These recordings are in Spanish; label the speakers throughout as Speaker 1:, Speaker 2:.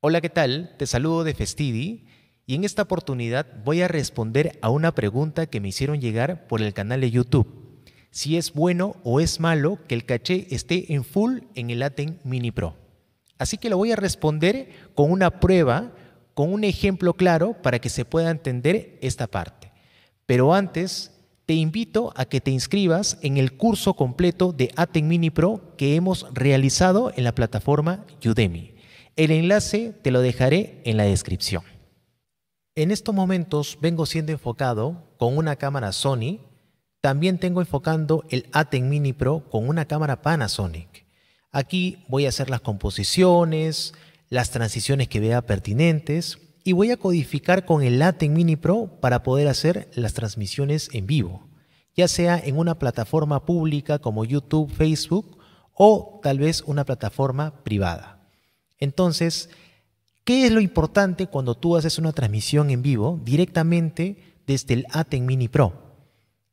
Speaker 1: Hola, ¿qué tal? Te saludo de Festidi y en esta oportunidad voy a responder a una pregunta que me hicieron llegar por el canal de YouTube. Si es bueno o es malo que el caché esté en full en el Aten Mini Pro. Así que lo voy a responder con una prueba, con un ejemplo claro para que se pueda entender esta parte. Pero antes, te invito a que te inscribas en el curso completo de Aten Mini Pro que hemos realizado en la plataforma Udemy. El enlace te lo dejaré en la descripción. En estos momentos vengo siendo enfocado con una cámara Sony. También tengo enfocando el Aten Mini Pro con una cámara Panasonic. Aquí voy a hacer las composiciones, las transiciones que vea pertinentes y voy a codificar con el Aten Mini Pro para poder hacer las transmisiones en vivo, ya sea en una plataforma pública como YouTube, Facebook o tal vez una plataforma privada. Entonces, ¿qué es lo importante cuando tú haces una transmisión en vivo directamente desde el Aten Mini Pro?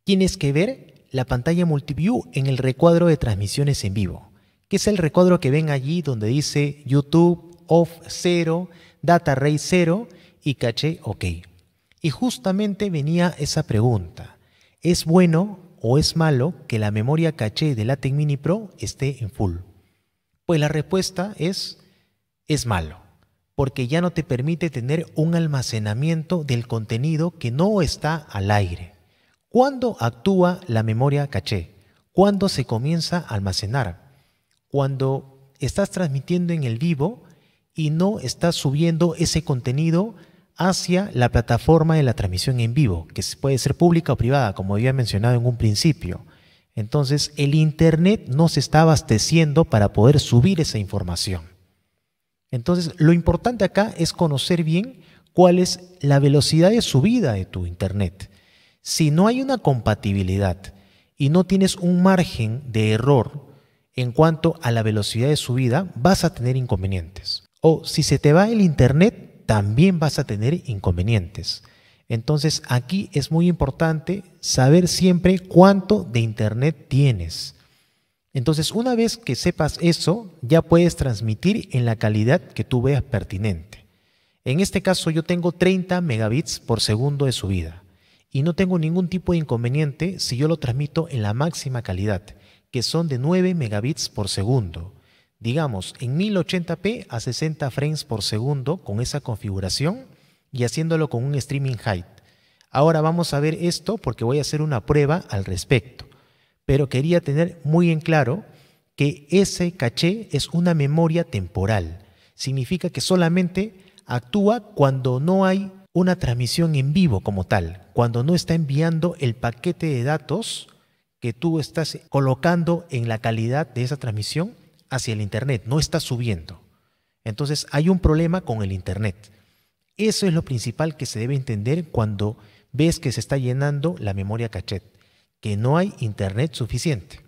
Speaker 1: Tienes que ver la pantalla Multiview en el recuadro de transmisiones en vivo, que es el recuadro que ven allí donde dice YouTube Off 0, Data Ray 0 y Caché OK. Y justamente venía esa pregunta. ¿Es bueno o es malo que la memoria caché del Aten Mini Pro esté en full? Pues la respuesta es es malo, porque ya no te permite tener un almacenamiento del contenido que no está al aire. ¿Cuándo actúa la memoria caché? ¿Cuándo se comienza a almacenar? Cuando estás transmitiendo en el vivo y no estás subiendo ese contenido hacia la plataforma de la transmisión en vivo, que puede ser pública o privada, como había mencionado en un principio. Entonces, el Internet no se está abasteciendo para poder subir esa información. Entonces, lo importante acá es conocer bien cuál es la velocidad de subida de tu Internet. Si no hay una compatibilidad y no tienes un margen de error en cuanto a la velocidad de subida, vas a tener inconvenientes. O si se te va el Internet, también vas a tener inconvenientes. Entonces aquí es muy importante saber siempre cuánto de Internet tienes. Entonces, una vez que sepas eso, ya puedes transmitir en la calidad que tú veas pertinente. En este caso, yo tengo 30 megabits por segundo de subida y no tengo ningún tipo de inconveniente si yo lo transmito en la máxima calidad, que son de 9 megabits por segundo. Digamos, en 1080p a 60 frames por segundo con esa configuración y haciéndolo con un streaming height. Ahora vamos a ver esto porque voy a hacer una prueba al respecto pero quería tener muy en claro que ese caché es una memoria temporal. Significa que solamente actúa cuando no hay una transmisión en vivo como tal, cuando no está enviando el paquete de datos que tú estás colocando en la calidad de esa transmisión hacia el Internet, no está subiendo. Entonces hay un problema con el Internet. Eso es lo principal que se debe entender cuando ves que se está llenando la memoria caché que no hay internet suficiente.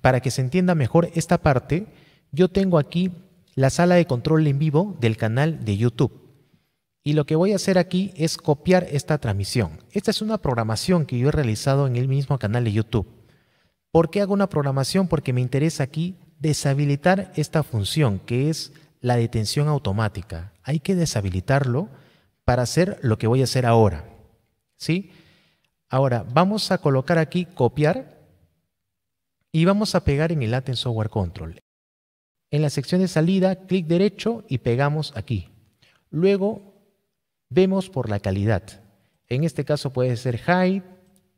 Speaker 1: Para que se entienda mejor esta parte, yo tengo aquí la sala de control en vivo del canal de YouTube. Y lo que voy a hacer aquí es copiar esta transmisión. Esta es una programación que yo he realizado en el mismo canal de YouTube. ¿Por qué hago una programación? Porque me interesa aquí deshabilitar esta función que es la detención automática. Hay que deshabilitarlo para hacer lo que voy a hacer ahora. ¿Sí? Ahora, vamos a colocar aquí copiar y vamos a pegar en el Latin Software Control. En la sección de salida, clic derecho y pegamos aquí. Luego, vemos por la calidad. En este caso puede ser high,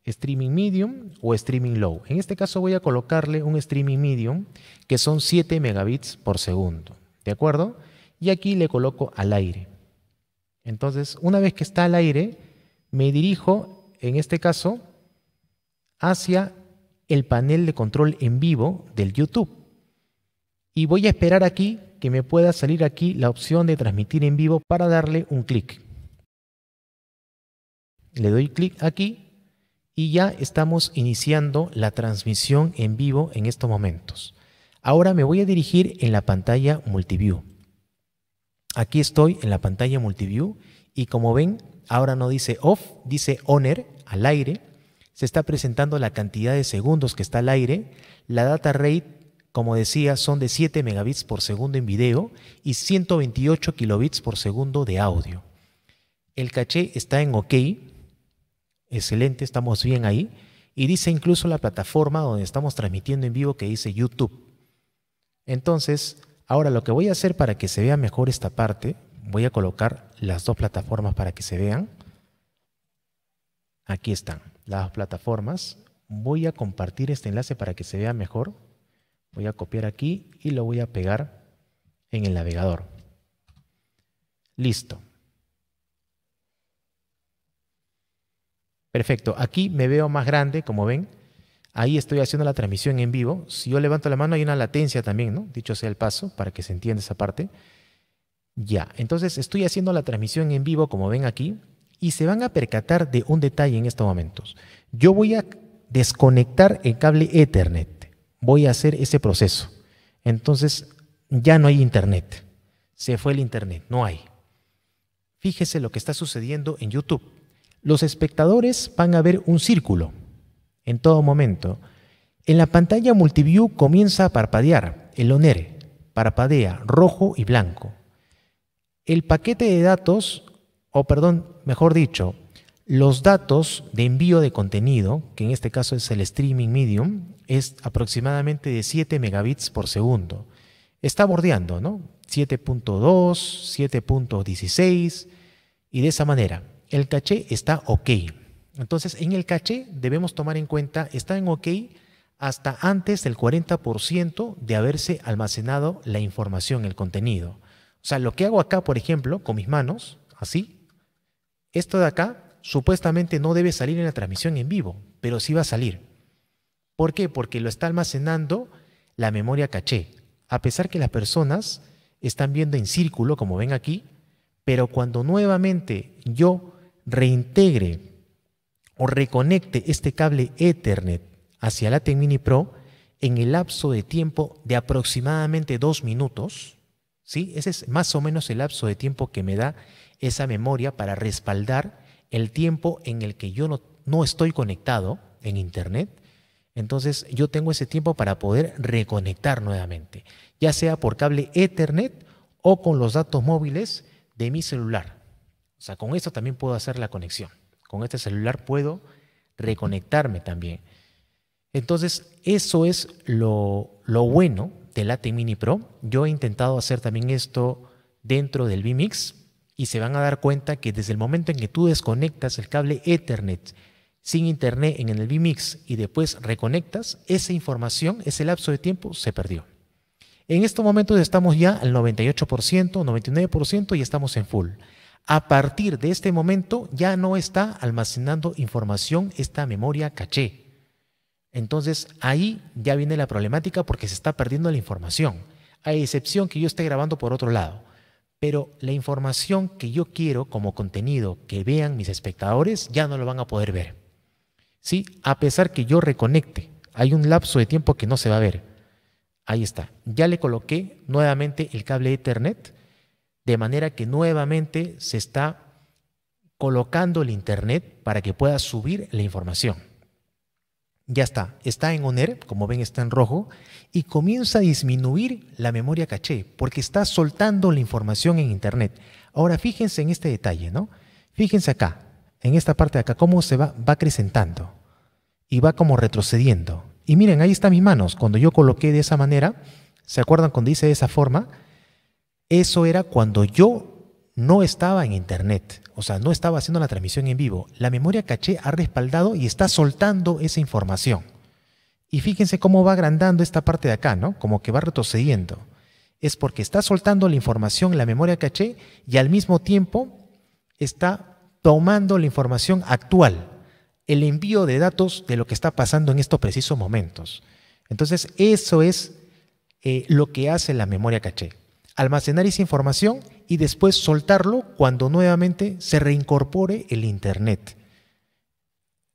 Speaker 1: streaming medium o streaming low. En este caso voy a colocarle un streaming medium que son 7 megabits por segundo. ¿De acuerdo? Y aquí le coloco al aire. Entonces, una vez que está al aire, me dirijo en este caso, hacia el panel de control en vivo del YouTube. Y voy a esperar aquí que me pueda salir aquí la opción de transmitir en vivo para darle un clic. Le doy clic aquí y ya estamos iniciando la transmisión en vivo en estos momentos. Ahora me voy a dirigir en la pantalla Multiview. Aquí estoy en la pantalla Multiview y como ven ahora no dice off, dice oner, al aire. Se está presentando la cantidad de segundos que está al aire. La data rate, como decía, son de 7 megabits por segundo en video y 128 kilobits por segundo de audio. El caché está en OK. Excelente, estamos bien ahí. Y dice incluso la plataforma donde estamos transmitiendo en vivo que dice YouTube. Entonces, ahora lo que voy a hacer para que se vea mejor esta parte voy a colocar las dos plataformas para que se vean. Aquí están las plataformas. Voy a compartir este enlace para que se vea mejor. Voy a copiar aquí y lo voy a pegar en el navegador. Listo. Perfecto. Aquí me veo más grande, como ven. Ahí estoy haciendo la transmisión en vivo. Si yo levanto la mano hay una latencia también, ¿no? Dicho sea el paso, para que se entienda esa parte. Ya, entonces estoy haciendo la transmisión en vivo, como ven aquí, y se van a percatar de un detalle en estos momentos. Yo voy a desconectar el cable Ethernet. Voy a hacer ese proceso. Entonces, ya no hay Internet. Se fue el Internet, no hay. Fíjese lo que está sucediendo en YouTube. Los espectadores van a ver un círculo en todo momento. En la pantalla Multiview comienza a parpadear el ONER. Parpadea rojo y blanco el paquete de datos, o perdón, mejor dicho, los datos de envío de contenido, que en este caso es el streaming medium, es aproximadamente de 7 megabits por segundo. Está bordeando, ¿no? 7.2, 7.16, y de esa manera, el caché está ok. Entonces, en el caché debemos tomar en cuenta, está en ok hasta antes del 40% de haberse almacenado la información, el contenido. O sea, lo que hago acá, por ejemplo, con mis manos, así, esto de acá supuestamente no debe salir en la transmisión en vivo, pero sí va a salir. ¿Por qué? Porque lo está almacenando la memoria caché. A pesar que las personas están viendo en círculo, como ven aquí, pero cuando nuevamente yo reintegre o reconecte este cable Ethernet hacia la Mini Pro, en el lapso de tiempo de aproximadamente dos minutos, ese es más o menos el lapso de tiempo que me da esa memoria para respaldar el tiempo en el que yo no, estoy conectado en Internet. Entonces yo tengo ese tiempo para poder reconectar nuevamente, ya sea por cable Ethernet o con los datos móviles de mi celular. O sea, con esto también puedo hacer la conexión. Con este celular puedo reconectarme también. Entonces, eso es lo bueno Telate Mini Pro. Yo he intentado hacer también esto dentro del vMix y se van a dar cuenta que desde el momento en que tú desconectas el cable Ethernet sin internet en el vMix y después reconectas, esa información, ese lapso de tiempo se perdió. En estos momentos estamos ya al 98%, 99% y estamos en full. A partir de este momento ya no está almacenando información esta memoria caché. Entonces ahí ya viene la problemática porque se está perdiendo la información, Hay excepción que yo esté grabando por otro lado. Pero la información que yo quiero como contenido que vean mis espectadores ya no lo van a poder ver. ¿Sí? A pesar que yo reconecte, hay un lapso de tiempo que no se va a ver. Ahí está. Ya le coloqué nuevamente el cable Ethernet, de manera que nuevamente se está colocando el Internet para que pueda subir la información. Ya está, está en ONER, como ven está en rojo, y comienza a disminuir la memoria caché, porque está soltando la información en Internet. Ahora fíjense en este detalle, ¿no? Fíjense acá, en esta parte de acá, cómo se va, va acrecentando y va como retrocediendo. Y miren, ahí están mis manos. Cuando yo coloqué de esa manera, ¿se acuerdan cuando hice de esa forma? Eso era cuando yo no estaba en Internet o sea, no estaba haciendo la transmisión en vivo. La memoria caché ha respaldado y está soltando esa información. Y fíjense cómo va agrandando esta parte de acá, ¿no? Como que va retrocediendo. Es porque está soltando la información, la memoria caché, y al mismo tiempo está tomando la información actual, el envío de datos de lo que está pasando en estos precisos momentos. Entonces, eso es eh, lo que hace la memoria caché. Almacenar esa información y después soltarlo cuando nuevamente se reincorpore el Internet.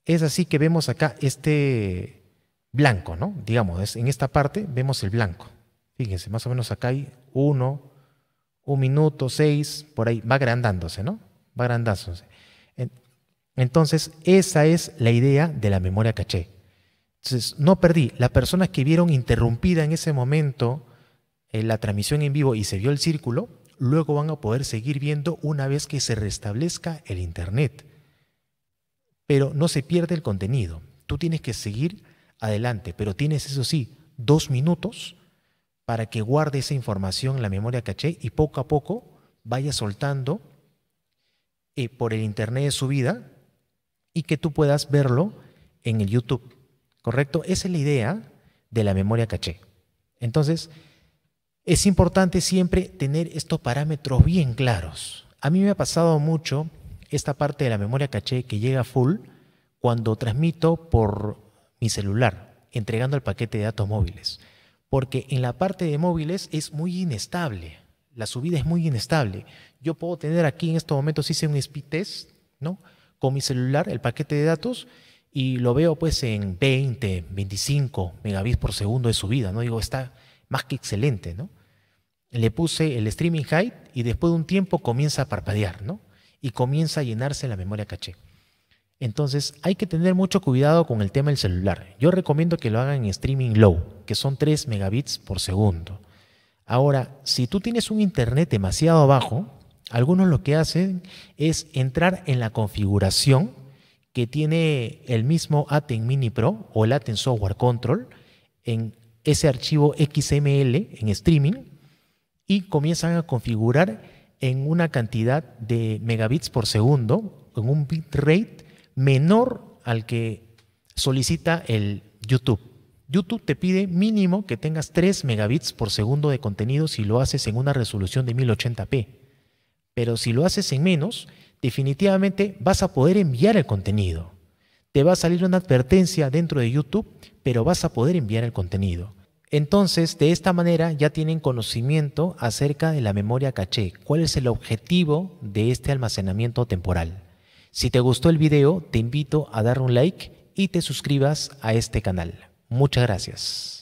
Speaker 1: Es así que vemos acá este blanco, ¿no? Digamos, en esta parte vemos el blanco. Fíjense, más o menos acá hay uno, un minuto, seis, por ahí, va agrandándose, ¿no? Va agrandándose. Entonces, esa es la idea de la memoria caché. Entonces, no perdí. Las personas que vieron interrumpida en ese momento eh, la transmisión en vivo y se vio el círculo, luego van a poder seguir viendo una vez que se restablezca el Internet. Pero no se pierde el contenido. Tú tienes que seguir adelante, pero tienes, eso sí, dos minutos para que guarde esa información en la memoria caché y poco a poco vaya soltando eh, por el Internet de su vida y que tú puedas verlo en el YouTube. ¿Correcto? Esa es la idea de la memoria caché. Entonces, es importante siempre tener estos parámetros bien claros. A mí me ha pasado mucho esta parte de la memoria caché que llega full cuando transmito por mi celular, entregando el paquete de datos móviles. Porque en la parte de móviles es muy inestable. La subida es muy inestable. Yo puedo tener aquí en estos momentos, hice un speed test, ¿no? Con mi celular, el paquete de datos, y lo veo pues en 20, 25 megabits por segundo de subida, ¿no? Digo, está, más que excelente, ¿no? Le puse el streaming height y después de un tiempo comienza a parpadear, ¿no? Y comienza a llenarse la memoria caché. Entonces hay que tener mucho cuidado con el tema del celular. Yo recomiendo que lo hagan en streaming low, que son 3 megabits por segundo. Ahora, si tú tienes un internet demasiado bajo, algunos lo que hacen es entrar en la configuración que tiene el mismo Aten Mini Pro o el Aten Software Control en ese archivo XML en streaming y comienzan a configurar en una cantidad de megabits por segundo, en un bitrate menor al que solicita el YouTube. YouTube te pide mínimo que tengas 3 megabits por segundo de contenido si lo haces en una resolución de 1080p. Pero si lo haces en menos, definitivamente vas a poder enviar el contenido te va a salir una advertencia dentro de YouTube, pero vas a poder enviar el contenido. Entonces, de esta manera ya tienen conocimiento acerca de la memoria caché, cuál es el objetivo de este almacenamiento temporal. Si te gustó el video, te invito a dar un like y te suscribas a este canal. Muchas gracias.